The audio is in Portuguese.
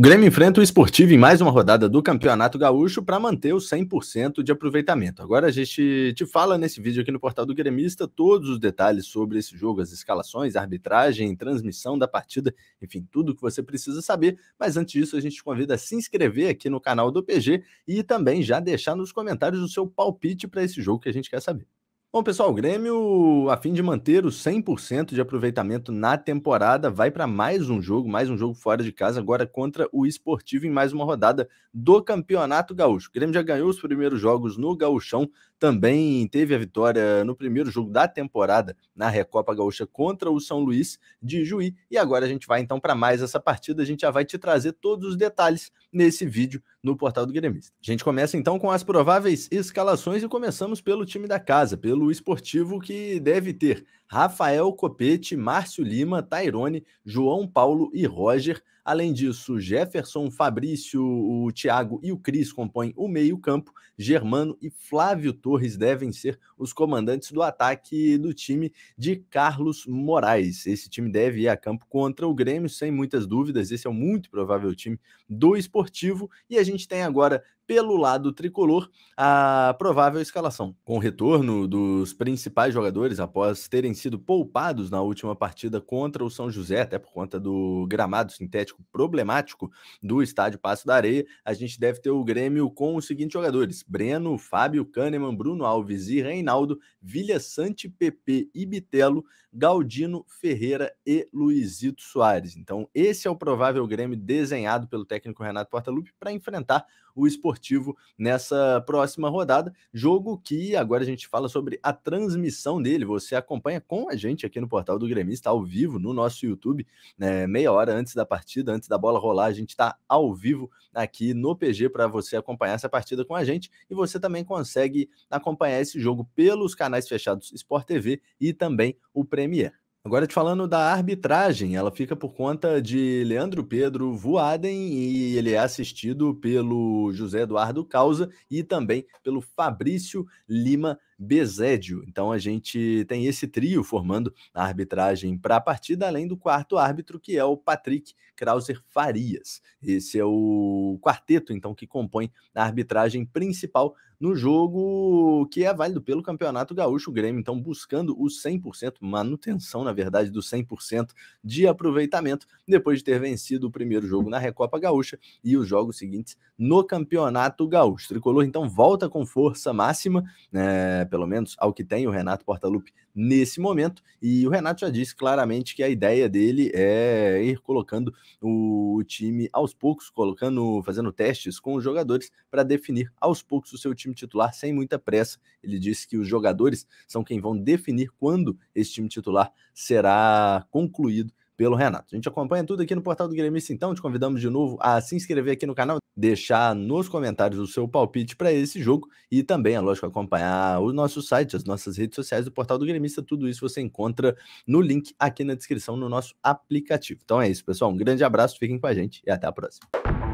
O Grêmio enfrenta o Esportivo em mais uma rodada do Campeonato Gaúcho para manter o 100% de aproveitamento. Agora a gente te fala nesse vídeo aqui no portal do Gremista todos os detalhes sobre esse jogo, as escalações, arbitragem, transmissão da partida, enfim, tudo que você precisa saber. Mas antes disso, a gente te convida a se inscrever aqui no canal do PG e também já deixar nos comentários o seu palpite para esse jogo que a gente quer saber. Bom, pessoal, o Grêmio, a fim de manter o 100% de aproveitamento na temporada, vai para mais um jogo, mais um jogo fora de casa, agora contra o Esportivo em mais uma rodada do Campeonato Gaúcho. O Grêmio já ganhou os primeiros jogos no Gaúchão, também teve a vitória no primeiro jogo da temporada na Recopa Gaúcha contra o São Luís de Juí. E agora a gente vai então para mais essa partida, a gente já vai te trazer todos os detalhes nesse vídeo no portal do Grêmio. A gente começa então com as prováveis escalações e começamos pelo time da casa, pelo pelo esportivo que deve ter Rafael Copete, Márcio Lima, Tairone, João Paulo e Roger, Além disso, Jefferson, Fabrício, o Thiago e o Cris compõem o meio-campo. Germano e Flávio Torres devem ser os comandantes do ataque do time de Carlos Moraes. Esse time deve ir a campo contra o Grêmio, sem muitas dúvidas. Esse é o muito provável time do esportivo. E a gente tem agora pelo lado tricolor a provável escalação. Com o retorno dos principais jogadores após terem sido poupados na última partida contra o São José, até por conta do gramado sintético problemático do estádio Passo da Areia, a gente deve ter o Grêmio com os seguintes jogadores: Breno, Fábio, Kahneman, Bruno Alves e Reinaldo, Vilha Sante, PP e Bitelo, Galdino, Ferreira e Luizito Soares. Então, esse é o provável Grêmio desenhado pelo técnico Renato Portaluppi para enfrentar o esportivo nessa próxima rodada. Jogo que agora a gente fala sobre a transmissão dele. Você acompanha com a gente aqui no portal do Grêmio está ao vivo, no nosso YouTube, né, meia hora antes da partida partida. Antes da bola rolar, a gente está ao vivo aqui no PG para você acompanhar essa partida com a gente. E você também consegue acompanhar esse jogo pelos canais fechados Sport TV e também o Premier. Agora te falando da arbitragem, ela fica por conta de Leandro Pedro Voaden e ele é assistido pelo José Eduardo Causa e também pelo Fabrício Lima Bezédio. Então a gente tem esse trio formando a arbitragem para a partida, além do quarto árbitro, que é o Patrick Krauser Farias. Esse é o quarteto, então, que compõe a arbitragem principal no jogo que é válido pelo Campeonato Gaúcho. O Grêmio, então, buscando o 100%, manutenção, na verdade, do 100% de aproveitamento, depois de ter vencido o primeiro jogo na Recopa Gaúcha e os jogos seguintes no Campeonato Gaúcho. O tricolor, então, volta com força máxima, né, pelo menos ao que tem o Renato Portaluppi nesse momento. E o Renato já disse claramente que a ideia dele é ir colocando o time aos poucos, colocando, fazendo testes com os jogadores para definir aos poucos o seu time titular sem muita pressa. Ele disse que os jogadores são quem vão definir quando esse time titular será concluído pelo Renato. A gente acompanha tudo aqui no portal do Gremista, então te convidamos de novo a se inscrever aqui no canal, deixar nos comentários o seu palpite para esse jogo e também, é lógico, acompanhar o nosso site, as nossas redes sociais do portal do Gremista. Tudo isso você encontra no link aqui na descrição no nosso aplicativo. Então é isso, pessoal. Um grande abraço, fiquem com a gente e até a próxima.